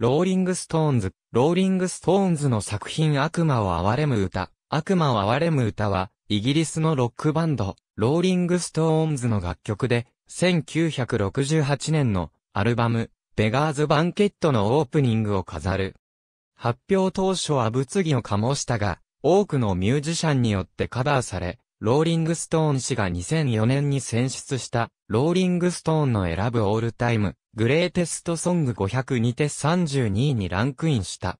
ローリングストーンズ、ローリングストーンズの作品悪魔を憐れむ歌、悪魔を憐れむ歌は、イギリスのロックバンド、ローリングストーンズの楽曲で、1968年のアルバム、ベガーズ・バンケットのオープニングを飾る。発表当初は物議を醸したが、多くのミュージシャンによってカバーされ、ローリングストーン氏が2004年に選出した、ローリングストーンの選ぶオールタイム、グレーテストソング5 0にて32位にランクインした。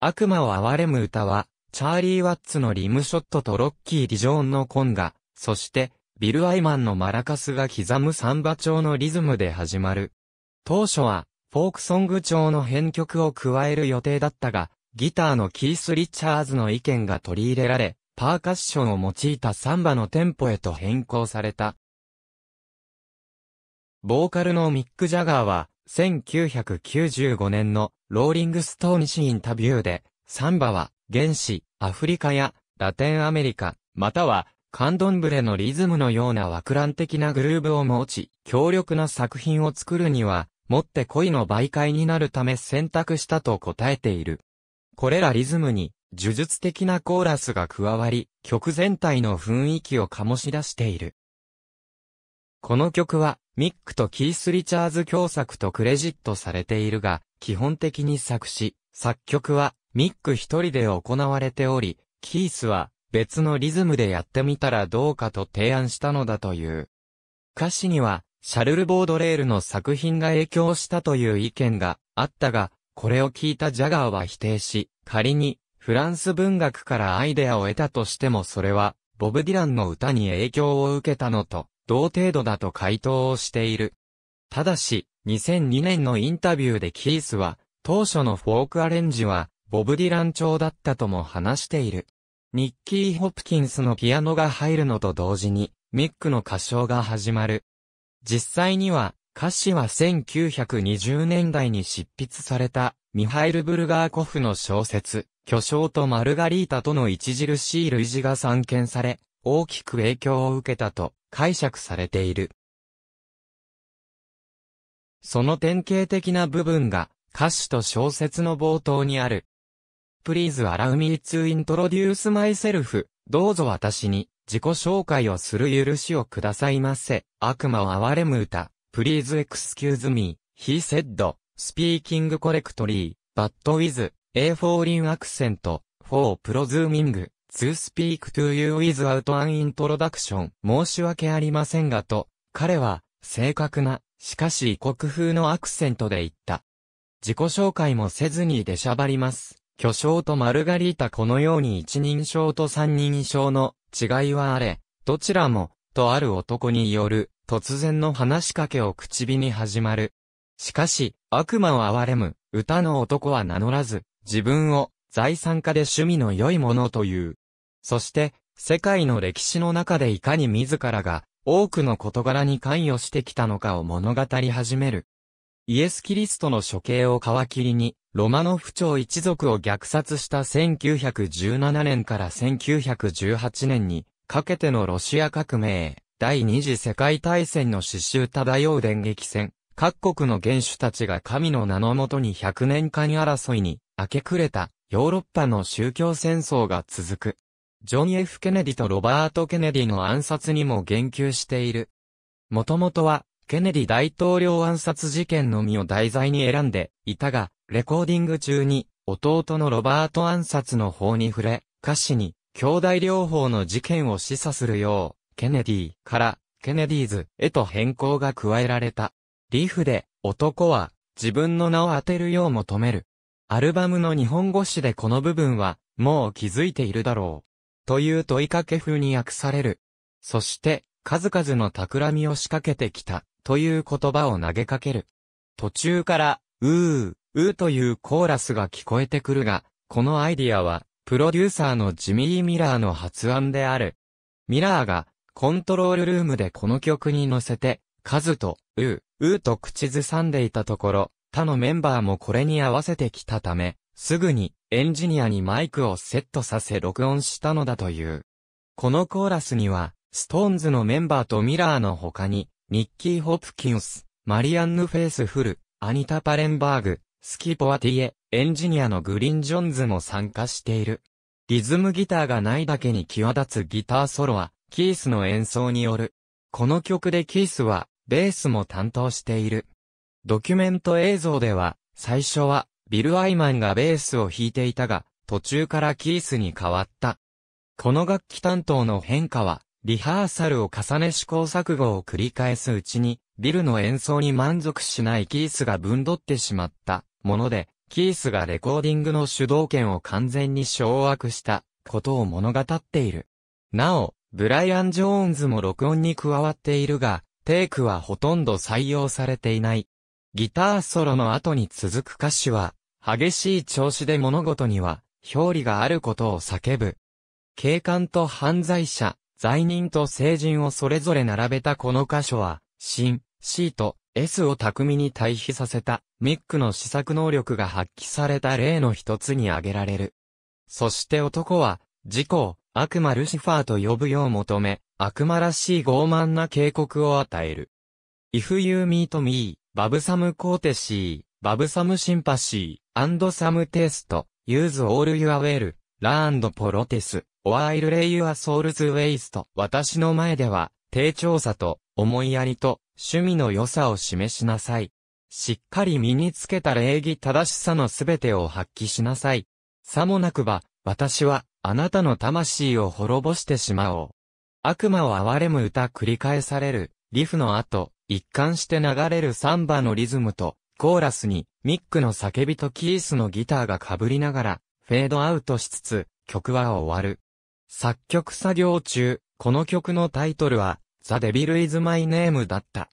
悪魔を憐れむ歌は、チャーリー・ワッツのリムショットとロッキー・ディジョーンのコンガ、そして、ビル・アイマンのマラカスが刻むサンバ調のリズムで始まる。当初は、フォークソング調の編曲を加える予定だったが、ギターのキース・リチャーズの意見が取り入れられ、パーカッションを用いたサンバのテンポへと変更された。ボーカルのミック・ジャガーは、1995年のローリングストーン誌インタビューで、サンバは原始、アフリカやラテンアメリカ、またはカンドンブレのリズムのような和乱的なグルーブを持ち、強力な作品を作るには、もって恋の媒介になるため選択したと答えている。これらリズムに、呪術的なコーラスが加わり、曲全体の雰囲気を醸し出している。この曲は、ミックとキース・リチャーズ共作とクレジットされているが、基本的に作詞、作曲は、ミック一人で行われており、キースは、別のリズムでやってみたらどうかと提案したのだという。歌詞には、シャルル・ボードレールの作品が影響したという意見があったが、これを聞いたジャガーは否定し、仮に、フランス文学からアイデアを得たとしてもそれは、ボブ・ディランの歌に影響を受けたのと同程度だと回答をしている。ただし、2002年のインタビューでキースは、当初のフォークアレンジは、ボブ・ディラン調だったとも話している。ニッキー・ホプキンスのピアノが入るのと同時に、ミックの歌唱が始まる。実際には、歌詞は1920年代に執筆された、ミハイル・ブルガーコフの小説、巨匠とマルガリータとの著しい類似が散見され、大きく影響を受けたと解釈されている。その典型的な部分が歌詞と小説の冒頭にある。Please allow me to introduce myself. どうぞ私に自己紹介をする許しをくださいませ。悪魔を憐れむ歌。Please excuse me. He said, speaking correctly, but with a foreign accent, for presuming to speak to you without an introduction 申し訳ありませんがと、彼は、正確な、しかし異国風のアクセントで言った。自己紹介もせずに出しゃばります。巨匠とマルガリータこのように一人称と三人称の違いはあれ、どちらも、とある男による、突然の話しかけを口火に始まる。しかし、悪魔を憐れむ、歌の男は名乗らず、自分を、財産家で趣味の良いものという。そして、世界の歴史の中でいかに自らが多くの事柄に関与してきたのかを物語り始める。イエス・キリストの処刑を皮切りに、ロマノフ朝一族を虐殺した1917年から1918年にかけてのロシア革命、第二次世界大戦の刺繍漂う電撃戦、各国の元首たちが神の名のもとに100年間争いに明け暮れたヨーロッパの宗教戦争が続く。ジョン・ F・ ケネディとロバート・ケネディの暗殺にも言及している。もともとは、ケネディ大統領暗殺事件のみを題材に選んでいたが、レコーディング中に、弟のロバート暗殺の方に触れ、歌詞に、兄弟両方の事件を示唆するよう、ケネディから、ケネディーズへと変更が加えられた。リーフで、男は、自分の名を当てるよう求める。アルバムの日本語詞でこの部分は、もう気づいているだろう。という問いかけ風に訳される。そして、数々の企みを仕掛けてきた、という言葉を投げかける。途中から、うー、うーというコーラスが聞こえてくるが、このアイディアは、プロデューサーのジミー・ミラーの発案である。ミラーが、コントロールルームでこの曲に乗せて、数と、うー、うーと口ずさんでいたところ、他のメンバーもこれに合わせてきたため、すぐにエンジニアにマイクをセットさせ録音したのだという。このコーラスには、ストーンズのメンバーとミラーの他に、ニッキー・ホプキンス、マリアンヌ・フェイスフル、アニタ・パレンバーグ、スキポアティエ、エンジニアのグリーン・ジョンズも参加している。リズムギターがないだけに際立つギターソロは、キースの演奏による。この曲でキースは、ベースも担当している。ドキュメント映像では、最初は、ビル・アイマンがベースを弾いていたが、途中からキースに変わった。この楽器担当の変化は、リハーサルを重ね試行錯誤を繰り返すうちに、ビルの演奏に満足しないキースがぶんどってしまったもので、キースがレコーディングの主導権を完全に掌握したことを物語っている。なお、ブライアン・ジョーンズも録音に加わっているが、テイクはほとんど採用されていない。ギターソロの後に続く歌詞は、激しい調子で物事には、表裏があることを叫ぶ。警官と犯罪者、罪人と成人をそれぞれ並べたこの箇所は、新、C と S を巧みに対比させた、ミックの試作能力が発揮された例の一つに挙げられる。そして男は、事故を悪魔ルシファーと呼ぶよう求め、悪魔らしい傲慢な警告を与える。If you meet me, バブサムコーテシー、バブサムシンパシー、アンドサムテスト、ユーズオールユアウェル、ラーンドポロテス、オアイルレイユアソウルズウェイスト。私の前では、低調さと、思いやりと、趣味の良さを示しなさい。しっかり身につけた礼儀正しさのすべてを発揮しなさい。さもなくば、私は、あなたの魂を滅ぼしてしまおう。悪魔を憐れむ歌繰り返される、リフの後、一貫して流れるサンバのリズムと、コーラスに、ミックの叫びとキースのギターが被りながら、フェードアウトしつつ、曲は終わる。作曲作業中、この曲のタイトルは、ザ・デビル・イズ・マイ・ネームだった。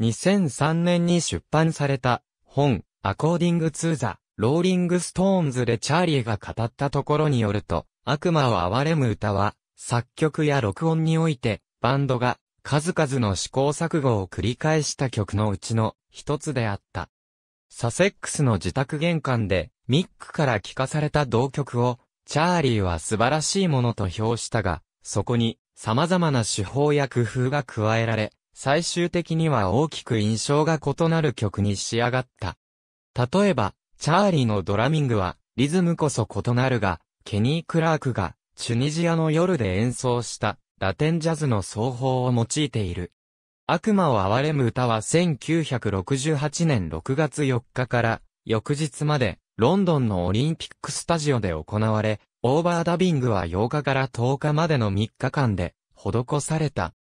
2003年に出版された、本、アコーディング・ツー・ザ・ローリング・ストーンズでチャーリーが語ったところによると、悪魔を憐れむ歌は、作曲や録音において、バンドが数々の試行錯誤を繰り返した曲のうちの一つであった。サセックスの自宅玄関でミックから聞かされた同曲をチャーリーは素晴らしいものと評したが、そこに様々な手法や工夫が加えられ、最終的には大きく印象が異なる曲に仕上がった。例えば、チャーリーのドラミングはリズムこそ異なるが、ケニー・クラークがチュニジアの夜で演奏したラテンジャズの奏法を用いている。悪魔を憐れむ歌は1968年6月4日から翌日までロンドンのオリンピックスタジオで行われ、オーバーダビングは8日から10日までの3日間で施された。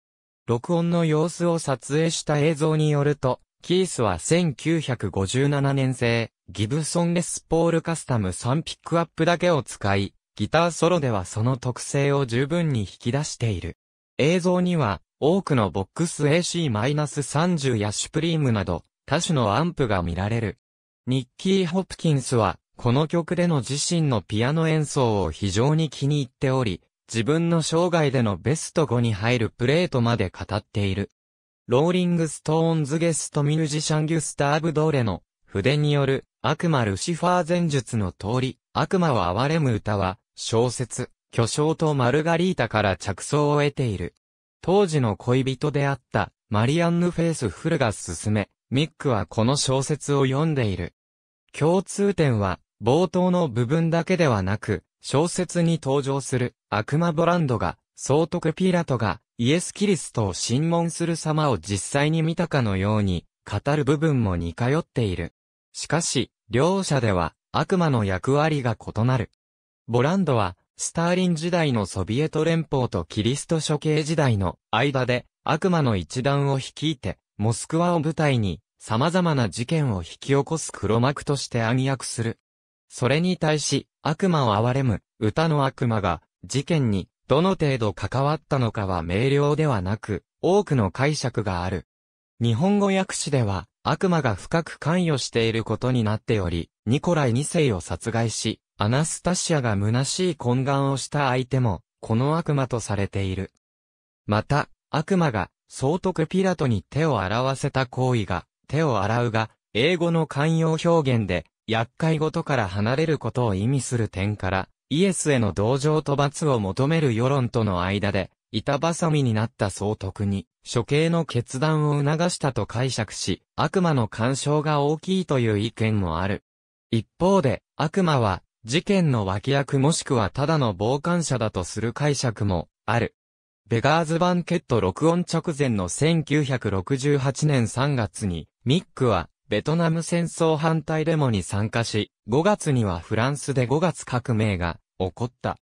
録音の様子を撮影した映像によると、キースは1957年製、ギブソンレスポールカスタム3ピックアップだけを使い、ギターソロではその特性を十分に引き出している。映像には、多くのボックス AC-30 やシュプリームなど、多種のアンプが見られる。ニッキー・ホプキンスは、この曲での自身のピアノ演奏を非常に気に入っており、自分の生涯でのベスト5に入るプレートまで語っている。ローリングストーンズゲストミュージシャンギュスターブ・ドーレの筆による悪魔ルシファー前述の通り、悪魔を憐れむ歌は、小説、巨匠とマルガリータから着想を得ている。当時の恋人であったマリアンヌ・フェイス・フルが進め、ミックはこの小説を読んでいる。共通点は、冒頭の部分だけではなく、小説に登場する悪魔ボランドが、総督ピラトがイエス・キリストを審問する様を実際に見たかのように、語る部分も似通っている。しかし、両者では悪魔の役割が異なる。ボランドは、スターリン時代のソビエト連邦とキリスト処刑時代の間で悪魔の一団を率いて、モスクワを舞台に様々な事件を引き起こす黒幕として暗躍する。それに対し、悪魔を憐れむ歌の悪魔が事件にどの程度関わったのかは明瞭ではなく、多くの解釈がある。日本語訳詞では、悪魔が深く関与していることになっており、ニコライ2世を殺害し、アナスタシアが虚しい懇願をした相手も、この悪魔とされている。また、悪魔が、総督ピラトに手を洗わせた行為が、手を洗うが、英語の慣用表現で、厄介ごとから離れることを意味する点から、イエスへの同情と罰を求める世論との間で、板挟みになった総督に、処刑の決断を促したと解釈し、悪魔の干渉が大きいという意見もある。一方で、悪魔は、事件の脇役もしくはただの傍観者だとする解釈も、ある。ベガーズ・バンケット録音直前の1968年3月に、ミックは、ベトナム戦争反対デモに参加し、5月にはフランスで5月革命が、起こった。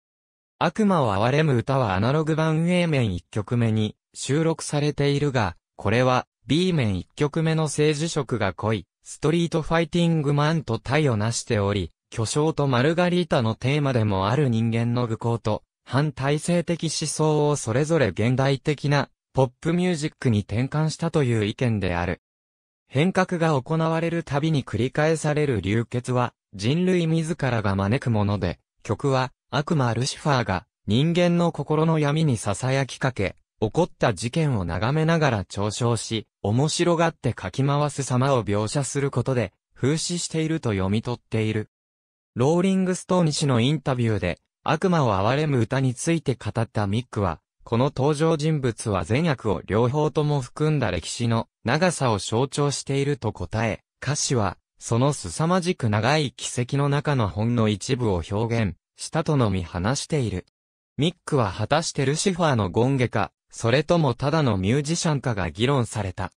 悪魔を憐れむ歌はアナログ版 A 面1曲目に、収録されているが、これは、B 面1曲目の政治色が濃い、ストリートファイティングマンと対をなしており、巨匠とマルガリータのテーマでもある人間の愚行と、反体制的思想をそれぞれ現代的な、ポップミュージックに転換したという意見である。変革が行われるたびに繰り返される流血は、人類自らが招くもので、曲は、悪魔ルシファーが、人間の心の闇に囁きかけ、起こった事件を眺めながら嘲笑し、面白がってかき回す様を描写することで、風刺していると読み取っている。ローリングストーン氏のインタビューで、悪魔を憐れむ歌について語ったミックは、この登場人物は善悪を両方とも含んだ歴史の長さを象徴していると答え、歌詞は、その凄まじく長い奇跡の中の本の一部を表現したとのみ話している。ミックは果たしてルシファーのゴンゲか、それともただのミュージシャンかが議論された。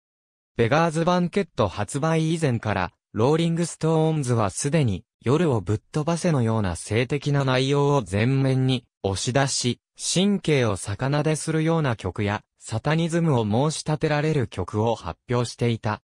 ベガーズバンケット発売以前から、ローリングストーンズはすでに夜をぶっ飛ばせのような性的な内容を全面に押し出し、神経を逆なでするような曲や、サタニズムを申し立てられる曲を発表していた。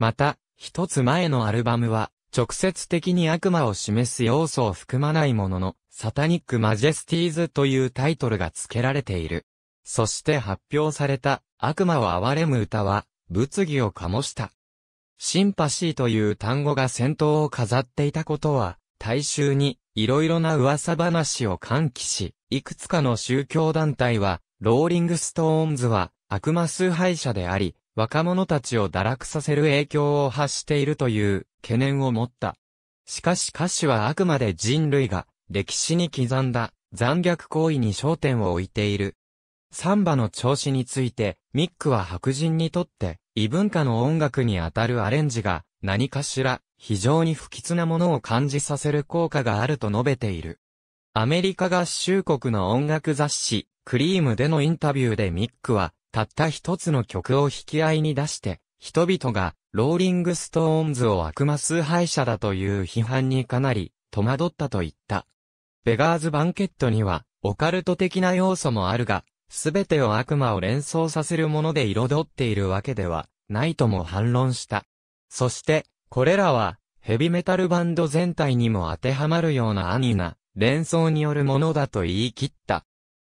また、一つ前のアルバムは、直接的に悪魔を示す要素を含まないものの、サタニック・マジェスティーズというタイトルが付けられている。そして発表された、悪魔を憐れむ歌は、物議を醸した。シンパシーという単語が先頭を飾っていたことは、大衆にいろいろな噂話を喚起し、いくつかの宗教団体は、ローリングストーンズは悪魔崇拝者であり、若者たちを堕落させる影響を発しているという懸念を持った。しかし歌詞はあくまで人類が歴史に刻んだ残虐行為に焦点を置いている。サンバの調子について、ミックは白人にとって異文化の音楽にあたるアレンジが何かしら非常に不吉なものを感じさせる効果があると述べている。アメリカ合衆国の音楽雑誌クリームでのインタビューでミックはたった一つの曲を引き合いに出して人々がローリングストーンズを悪魔崇拝者だという批判にかなり戸惑ったと言った。ベガーズバンケットにはオカルト的な要素もあるが、すべてを悪魔を連想させるもので彩っているわけではないとも反論した。そして、これらは、ヘビメタルバンド全体にも当てはまるようなアニな、連想によるものだと言い切った。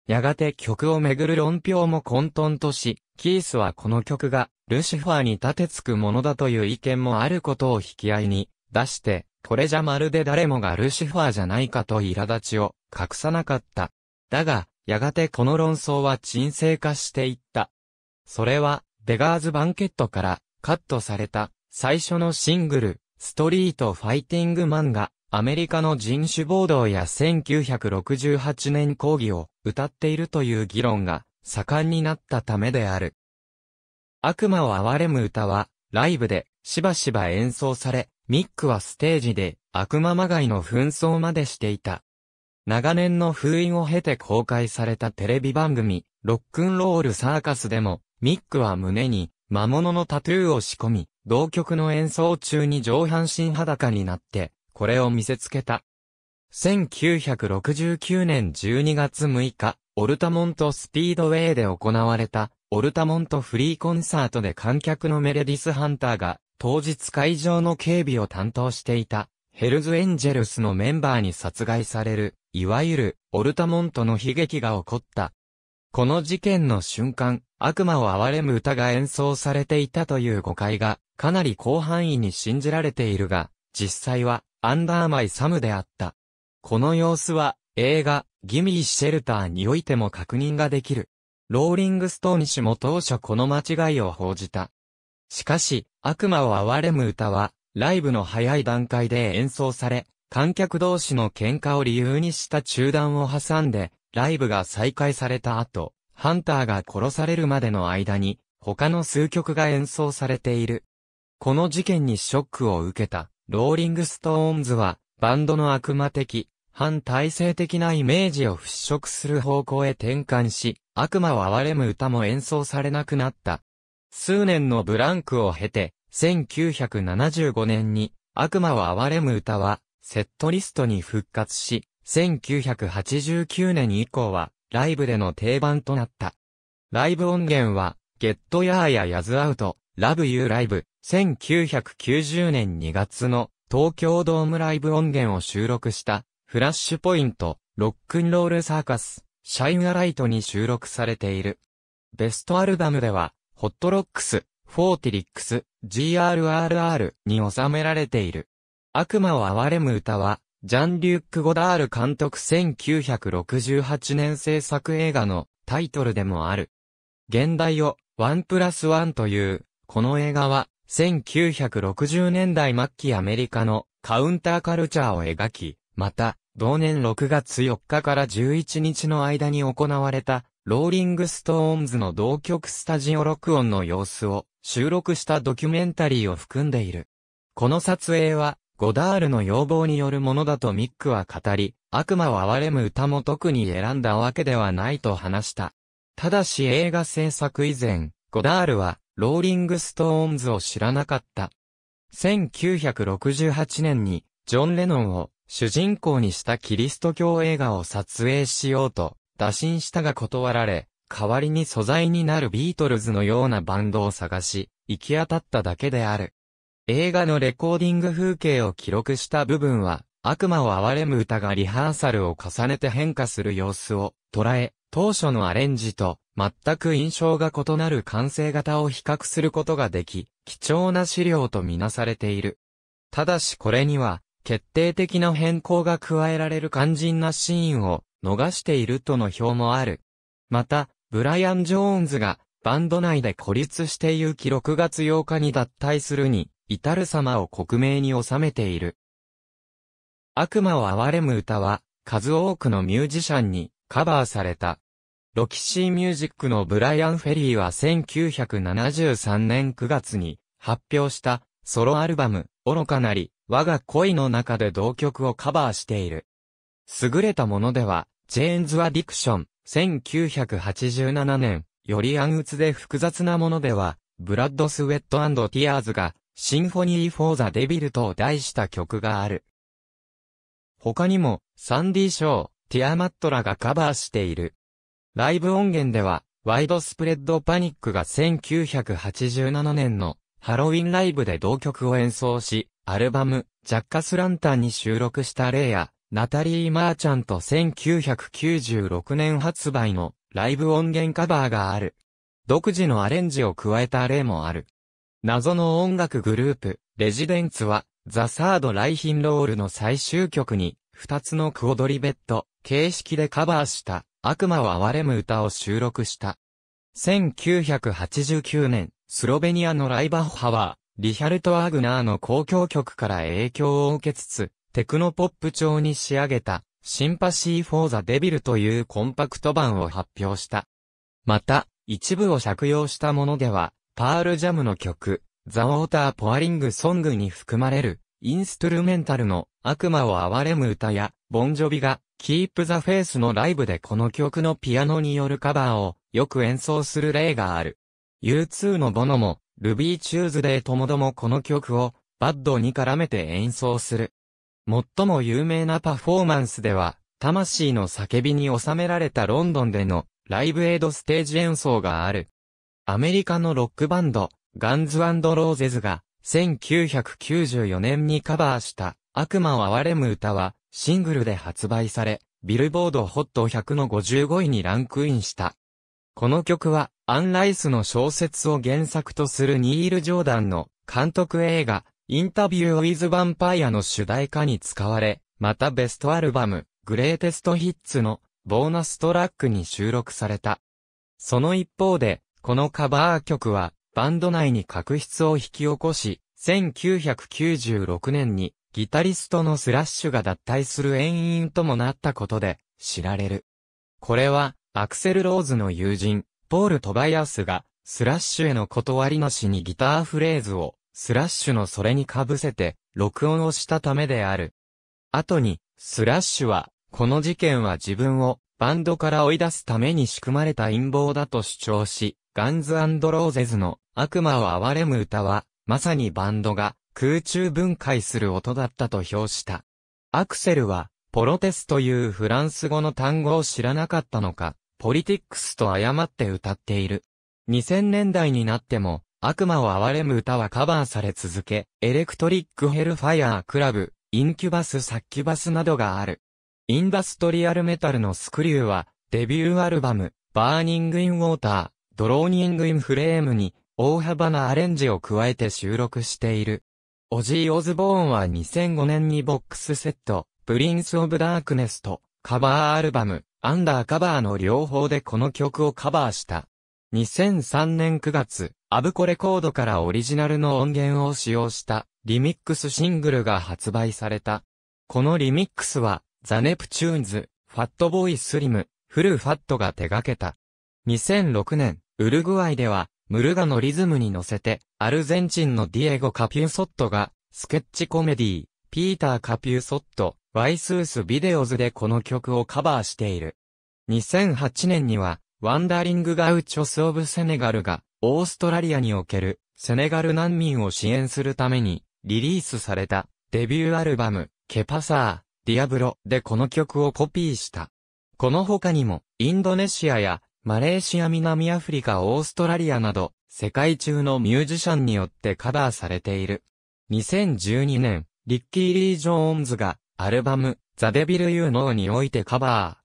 やがて曲をめぐる論評も混沌とし、キースはこの曲が、ルシファーに立てつくものだという意見もあることを引き合いに、出して、これじゃまるで誰もがルシファーじゃないかと苛立ちを隠さなかった。だが、やがてこの論争は沈静化していった。それは、ベガーズ・バンケットからカットされた最初のシングル、ストリート・ファイティング・漫画、アメリカの人種暴動や1968年抗議を歌っているという議論が盛んになったためである。悪魔を憐れむ歌は、ライブでしばしば演奏され、ミックはステージで悪魔まがいの紛争までしていた。長年の封印を経て公開されたテレビ番組、ロックンロールサーカスでも、ミックは胸に魔物のタトゥーを仕込み、同曲の演奏中に上半身裸になって、これを見せつけた。1969年12月6日、オルタモントスピードウェイで行われた、オルタモントフリーコンサートで観客のメレディス・ハンターが、当日会場の警備を担当していた、ヘルズエンジェルスのメンバーに殺害される、いわゆる、オルタモントの悲劇が起こった。この事件の瞬間、悪魔を憐れむ歌が演奏されていたという誤解が、かなり広範囲に信じられているが、実際は、アンダーマイサムであった。この様子は、映画、ギミーシェルターにおいても確認ができる。ローリングストーン氏も当初この間違いを報じた。しかし、悪魔を憐れむ歌は、ライブの早い段階で演奏され、観客同士の喧嘩を理由にした中断を挟んで、ライブが再開された後、ハンターが殺されるまでの間に、他の数曲が演奏されている。この事件にショックを受けた、ローリングストーンズは、バンドの悪魔的、反体制的なイメージを払拭する方向へ転換し、悪魔を憐れむ歌も演奏されなくなった。数年のブランクを経て、1975年に、悪魔を憐れむ歌は、セットリストに復活し、1989年以降は、ライブでの定番となった。ライブ音源は、ゲットヤーやヤズアウト、ラブユーライブ、1990年2月の東京ドームライブ音源を収録した、フラッシュポイント、ロックンロールサーカス、シャインアライトに収録されている。ベストアルバムでは、ホットロックス、フォーティリックス、GRRR に収められている。悪魔を憐れむ歌は、ジャン・リュック・ゴダール監督1968年制作映画のタイトルでもある。現代をワンプラスワンという、この映画は1960年代末期アメリカのカウンターカルチャーを描き、また、同年6月4日から11日の間に行われた、ローリングストーンズの同曲スタジオ録音の様子を収録したドキュメンタリーを含んでいる。この撮影は、ゴダールの要望によるものだとミックは語り、悪魔を憐れむ歌も特に選んだわけではないと話した。ただし映画制作以前、ゴダールは、ローリングストーンズを知らなかった。1968年に、ジョン・レノンを主人公にしたキリスト教映画を撮影しようと、打診したが断られ、代わりに素材になるビートルズのようなバンドを探し、行き当たっただけである。映画のレコーディング風景を記録した部分は、悪魔を憐れむ歌がリハーサルを重ねて変化する様子を捉え、当初のアレンジと全く印象が異なる完成型を比較することができ、貴重な資料とみなされている。ただしこれには、決定的な変更が加えられる肝心なシーンを逃しているとの表もある。また、ブライアン・ジョーンズが、バンド内で孤立していき6月8日に脱退するに、至る様を克明に収めている。悪魔を憐れむ歌は、数多くのミュージシャンにカバーされた。ロキシーミュージックのブライアン・フェリーは1973年9月に発表したソロアルバム、愚かなり、我が恋の中で同曲をカバーしている。優れたものでは、ジェーンズ・アディクション、1987年、より暗鬱で複雑なものでは、ブラッド・スウェット・ティアーズが、シンフォニー・フォー・ザ・デビルと題した曲がある。他にも、サンディ・ショー、ティア・マットラがカバーしている。ライブ音源では、ワイドスプレッド・パニックが1987年のハロウィンライブで同曲を演奏し、アルバム、ジャッカス・ランタンに収録した例や、ナタリー・マーチャント1996年発売のライブ音源カバーがある。独自のアレンジを加えた例もある。謎の音楽グループ、レジデンツは、ザ・サード・ライヒンロールの最終曲に、二つのクオドリベット、形式でカバーした、悪魔は憐れむ歌を収録した。1989年、スロベニアのライバッハは、リヒャルト・アグナーの公共曲から影響を受けつつ、テクノポップ調に仕上げた、シンパシー・フォー・ザ・デビルというコンパクト版を発表した。また、一部を借用したものでは、パール・ジャムの曲、ザ・ウォーター・ポアリング・ソングに含まれる、インストゥルメンタルの悪魔を憐れむ歌や、ボンジョビが、キープ・ザ・フェイスのライブでこの曲のピアノによるカバーをよく演奏する例がある。U2 のボノも、ルビー・チューズデーともどもこの曲を、バッドに絡めて演奏する。最も有名なパフォーマンスでは、魂の叫びに収められたロンドンでのライブエイドステージ演奏がある。アメリカのロックバンド、ガンズローゼズが1994年にカバーした悪魔を憐れむ歌はシングルで発売され、ビルボードホット100の55位にランクインした。この曲はアン・ライスの小説を原作とするニール・ジョーダンの監督映画インタビュー・ウィズ・ヴァンパイアの主題歌に使われ、またベストアルバム、グレーテストヒッツのボーナストラックに収録された。その一方で、このカバー曲は、バンド内に確執を引き起こし、1996年に、ギタリストのスラッシュが脱退する遠因ともなったことで、知られる。これは、アクセル・ローズの友人、ポール・トバイアスが、スラッシュへの断りなしにギターフレーズを、スラッシュのそれにかぶせて、録音をしたためである。後に、スラッシュは、この事件は自分を、バンドから追い出すために仕組まれた陰謀だと主張し、ガンズローゼズの悪魔を憐れむ歌は、まさにバンドが空中分解する音だったと評した。アクセルは、ポロテスというフランス語の単語を知らなかったのか、ポリティックスと誤って歌っている。2000年代になっても、悪魔を憐れむ歌はカバーされ続け、エレクトリックヘルファイアークラブ、インキュバスサッキュバスなどがある。インダストリアルメタルのスクリューは、デビューアルバム、バーニング・イン・ウォーター、ドローニング・イン・フレームに、大幅なアレンジを加えて収録している。オジー・オズボーンは2005年にボックスセット、プリンス・オブ・ダークネスと、カバーアルバム、アンダーカバーの両方でこの曲をカバーした。2003年9月、アブコレコードからオリジナルの音源を使用したリミックスシングルが発売された。このリミックスは、ザ・ネプチューンズ、ファットボーイ・スリム、フル・ファットが手掛けた。2006年、ウルグアイでは、ムルガのリズムに乗せて、アルゼンチンのディエゴ・カピューソットが、スケッチコメディー、ピーター・カピューソット、ワイスース・ビデオズでこの曲をカバーしている。2008年には、ワンダリング・ガウチョス・オブ・セネガルが、オーストラリアにおける、セネガル難民を支援するために、リリースされた、デビューアルバム、ケパサー、ディアブロでこの曲をコピーした。この他にも、インドネシアや、マレーシア南アフリカオーストラリアなど、世界中のミュージシャンによってカバーされている。2012年、リッキー・リー・ジョーンズが、アルバム、ザ・デビル・ユー・ノーにおいてカバ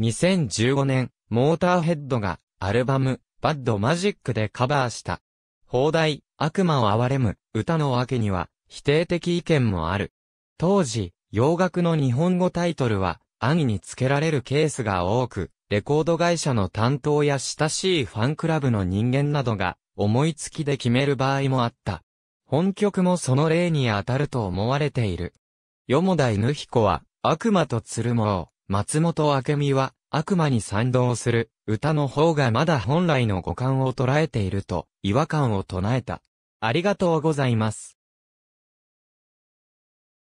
ー。2015年、モーターヘッドがアルバム、バッドマジックでカバーした。放題、悪魔を憐れむ、歌のわけには、否定的意見もある。当時、洋楽の日本語タイトルは、兄に付けられるケースが多く、レコード会社の担当や親しいファンクラブの人間などが、思いつきで決める場合もあった。本曲もその例に当たると思われている。よもだ犬彦は、悪魔と鶴も、松本明美は、悪魔に賛同する歌の方がまだ本来の五感を捉えていると違和感を唱えた。ありがとうございます。